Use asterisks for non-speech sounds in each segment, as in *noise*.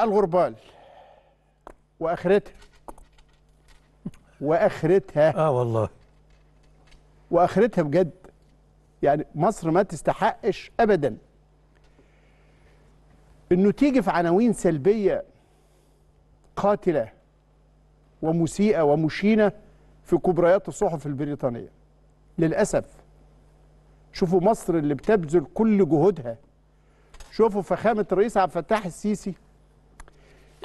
الغربال واخرتها واخرتها اه والله واخرتها بجد يعني مصر ما تستحقش ابدا انه تيجي في عناوين سلبيه قاتله ومسيئه ومشينه في كبريات الصحف البريطانيه للاسف شوفوا مصر اللي بتبذل كل جهودها شوفوا فخامه الرئيس عبد الفتاح السيسي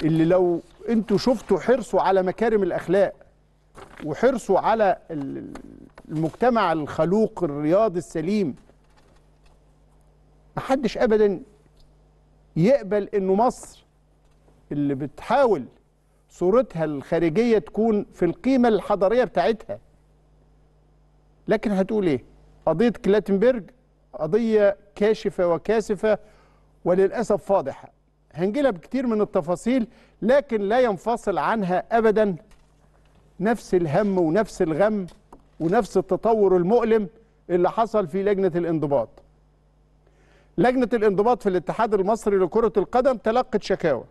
اللي لو انتوا شفتوا حرصه على مكارم الاخلاق وحرصه على المجتمع الخلوق الرياضي السليم محدش ابدا يقبل انه مصر اللي بتحاول صورتها الخارجيه تكون في القيمه الحضاريه بتاعتها لكن هتقول ايه قضيه كلاتنبرج قضيه كاشفه وكاسفه وللاسف فاضحه هنجيلها بكتير من التفاصيل لكن لا ينفصل عنها أبدا نفس الهم ونفس الغم ونفس التطور المؤلم اللي حصل في لجنة الانضباط لجنة الانضباط في الاتحاد المصري لكرة القدم تلقت شكاوى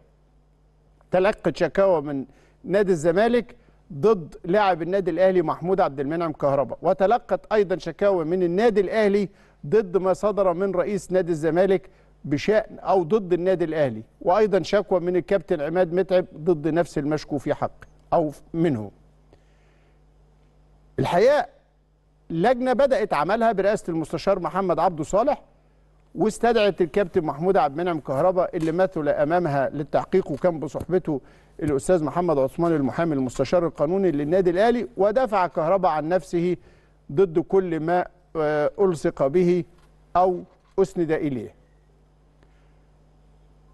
تلقت شكاوى من نادي الزمالك ضد لاعب النادي الاهلي محمود عبد المنعم كهربا وتلقت ايضا شكاوى من النادي الاهلي ضد ما صدر من رئيس نادي الزمالك بشأن أو ضد النادي الأهلي وأيضا شكوى من الكابتن عماد متعب ضد نفس المشكو في حقه أو منه الحقيقة لجنة بدأت عملها برئاسة المستشار محمد عبده صالح واستدعت الكابتن محمود عبد المنعم كهربا اللي مثل امامها للتحقيق وكان بصحبته الاستاذ محمد عثمان المحامي المستشار القانوني للنادي الاهلي ودافع كهربا عن نفسه ضد كل ما آه، الصق به او اسند اليه.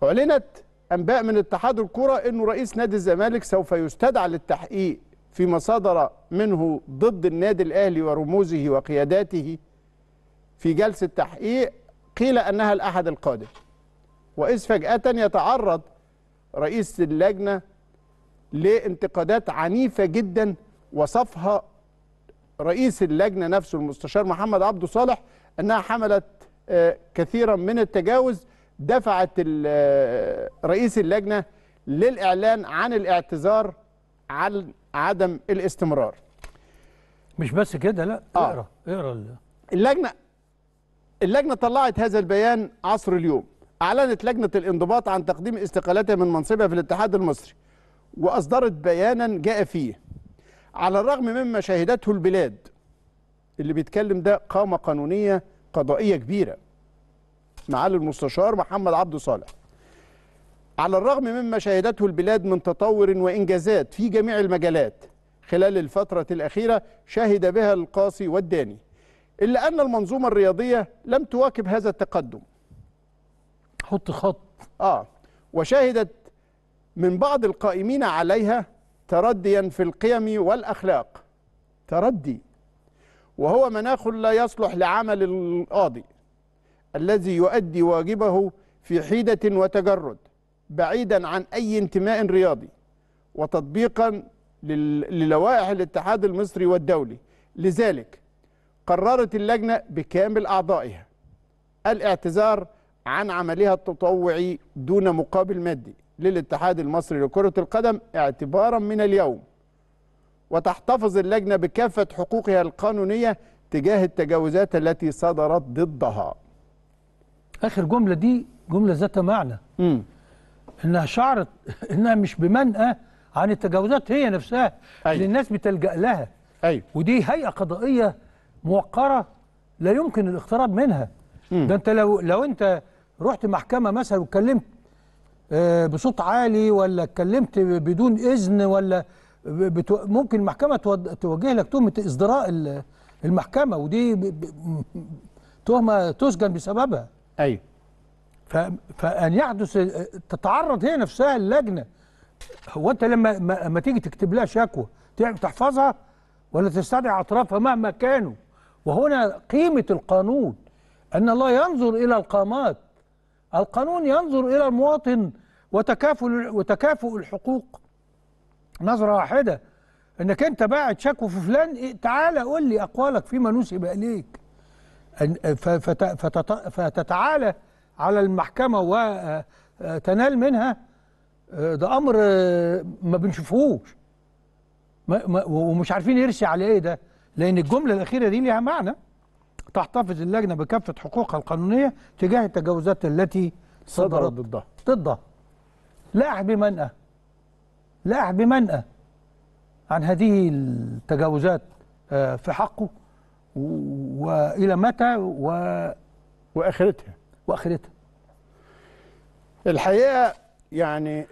أعلنت أنباء من اتحاد الكرة أنه رئيس نادي الزمالك سوف يستدعى للتحقيق فيما مصادر منه ضد النادي الأهلي ورموزه وقياداته في جلسة تحقيق قيل أنها الأحد القادم وإذ فجأة يتعرض رئيس اللجنة لانتقادات عنيفة جدا وصفها رئيس اللجنة نفسه المستشار محمد عبده صالح أنها حملت آه، كثيرا من التجاوز دفعت رئيس اللجنة للإعلان عن الاعتذار عن عدم الاستمرار مش بس كده لا اقرا آه. اقرا اللجنة اللجنة طلعت هذا البيان عصر اليوم أعلنت لجنة الانضباط عن تقديم استقالتها من منصبها في الاتحاد المصري وأصدرت بيانا جاء فيه على الرغم مما شهدته البلاد اللي بيتكلم ده قامة قانونية قضائية كبيرة معالي المستشار محمد عبد صالح على الرغم مما شهدته البلاد من تطور وإنجازات في جميع المجالات خلال الفترة الأخيرة شهد بها القاسي والداني إلا أن المنظومة الرياضية لم تواكب هذا التقدم حط خط آه وشهدت من بعض القائمين عليها ترديا في القيم والأخلاق تردي وهو مناخ لا يصلح لعمل القاضي الذي يؤدي واجبه في حيدة وتجرد بعيدا عن أي انتماء رياضي وتطبيقا للوائح الاتحاد المصري والدولي لذلك قررت اللجنة بكامل أعضائها الاعتذار عن عملها التطوعي دون مقابل مادي للاتحاد المصري لكرة القدم اعتبارا من اليوم وتحتفظ اللجنة بكافة حقوقها القانونية تجاه التجاوزات التي صدرت ضدها اخر جمله دي جمله ذات معنى مم. انها شعرت *laughs* انها مش بمنأى عن التجاوزات هي نفسها أيوة. الناس بتلجأ لها أيوة. ودي هيئه قضائيه موقره لا يمكن الاقتراب منها مم. ده انت لو لو انت رحت محكمه مثلا واتكلمت آه، بصوت عالي ولا اتكلمت بدون اذن ولا بتو... ممكن المحكمه توجه لك تهمه ازدراء المحكمه ودي ب... ب... تهمه تسجن بسببها ايوه فان يحدث تتعرض هي نفسها اللجنه هو انت لما ما تيجي تكتب لها شكوى تحفظها ولا تستدعي اطرافها مهما كانوا وهنا قيمه القانون ان الله ينظر الى القامات القانون ينظر الى المواطن وتكافل وتكافؤ الحقوق نظره واحده انك انت باعت شكوى في فلان إيه، تعالى قول لي اقوالك فيما نسب اليك فتتعالى على المحكمة وتنال آه، منها آه، ده أمر آه، ما بنشوفهوش ومش عارفين يرسي على إيه ده لأن الجملة الأخيرة دي ليها معنى تحتفظ اللجنة بكافة حقوقها القانونية تجاه التجاوزات التي صدرت ضدها ضدها لا أحد بمنأى لا أحد بمنأى عن هذه التجاوزات في حقه والى متى و... واخرتها واخرتها الحقيقه يعني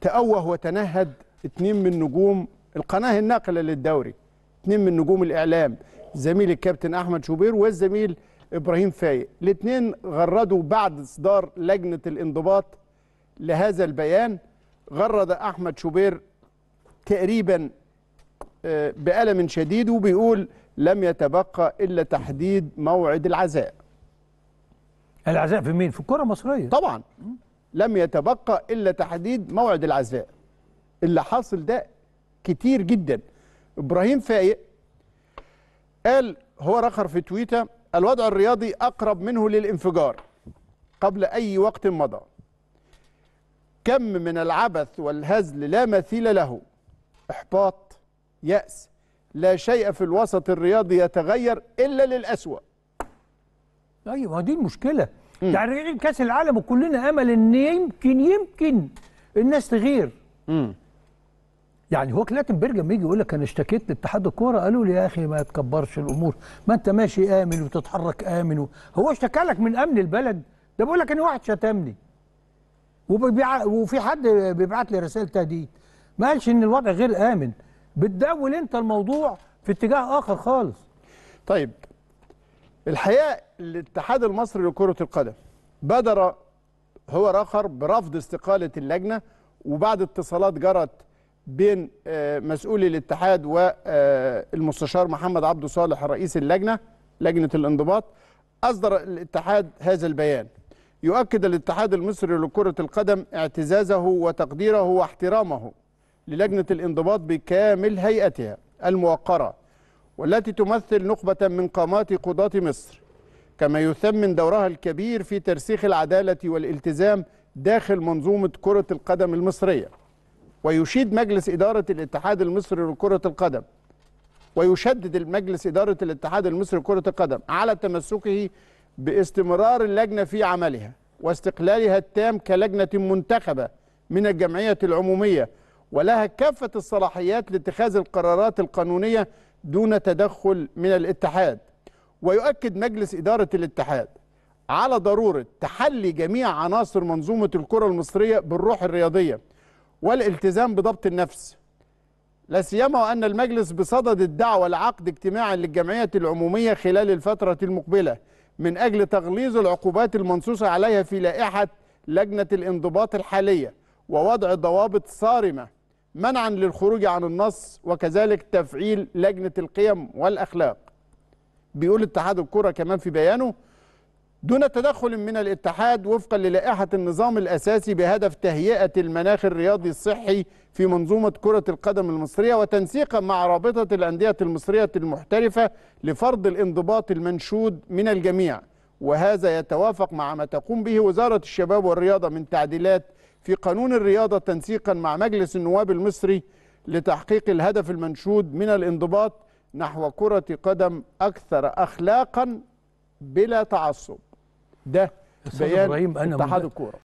تأوه وتنهد اتنين من نجوم القناه الناقله للدوري اتنين من نجوم الاعلام زميل الكابتن احمد شوبير والزميل ابراهيم فايق الاثنين غردوا بعد اصدار لجنه الانضباط لهذا البيان غرد احمد شوبير تقريبا آه، بالم شديد وبيقول لم يتبقى إلا تحديد موعد العزاء العزاء في مين؟ في الكرة المصرية طبعا لم يتبقى إلا تحديد موعد العزاء اللي حاصل ده كتير جدا إبراهيم فايق قال هو رخر في تويتر الوضع الرياضي أقرب منه للانفجار قبل أي وقت مضى كم من العبث والهزل لا مثيل له إحباط يأس لا شيء في الوسط الرياضي يتغير الا للاسوء ايوه دي المشكله يعني يعني كاس العالم وكلنا امل ان يمكن يمكن الناس تغير امم يعني هو كلاتنبرج لما يجي يقول لك انا اشتكيت لاتحاد الكوره قالوا لي يا اخي ما تكبرش الامور ما انت ماشي امن وتتحرك امن هو اشتكى لك من امن البلد ده بيقول لك ان واحد شتمني وفي حد بيبعت لي رسائل تهديد ما قالش ان الوضع غير امن بتداول انت الموضوع في اتجاه اخر خالص طيب الحقيقه الاتحاد المصري لكره القدم بدر هو الاخر برفض استقاله اللجنه وبعد اتصالات جرت بين آه، مسؤولي الاتحاد والمستشار محمد عبد صالح رئيس اللجنه لجنه الانضباط اصدر الاتحاد هذا البيان يؤكد الاتحاد المصري لكره القدم اعتزازه وتقديره واحترامه للجنة الانضباط بكامل هيئتها الموقرة والتي تمثل نخبة من قامات قضاة مصر كما يثمن دورها الكبير في ترسيخ العدالة والالتزام داخل منظومة كرة القدم المصرية ويشيد مجلس إدارة الاتحاد المصري لكرة القدم ويشدد المجلس إدارة الاتحاد المصري لكرة القدم على تمسكه باستمرار اللجنة في عملها واستقلالها التام كلجنة منتخبة من الجمعية العمومية ولها كافة الصلاحيات لاتخاذ القرارات القانونية دون تدخل من الاتحاد ويؤكد مجلس إدارة الاتحاد على ضرورة تحلي جميع عناصر منظومة الكرة المصرية بالروح الرياضية والالتزام بضبط النفس لا سيما وأن المجلس بصدد الدعوة لعقد اجتماع للجمعية العمومية خلال الفترة المقبلة من أجل تغليظ العقوبات المنصوصة عليها في لائحة لجنة الانضباط الحالية ووضع ضوابط صارمة منعا للخروج عن النص وكذلك تفعيل لجنة القيم والأخلاق بيقول اتحاد الكرة كمان في بيانه دون تدخل من الاتحاد وفقا للائحة النظام الأساسي بهدف تهيئة المناخ الرياضي الصحي في منظومة كرة القدم المصرية وتنسيقا مع رابطة الأندية المصرية المحترفة لفرض الانضباط المنشود من الجميع وهذا يتوافق مع ما تقوم به وزارة الشباب والرياضة من تعديلات في قانون الرياضة تنسيقا مع مجلس النواب المصري لتحقيق الهدف المنشود من الانضباط نحو كرة قدم أكثر أخلاقا بلا تعصب ده بيان اتحاد الكورة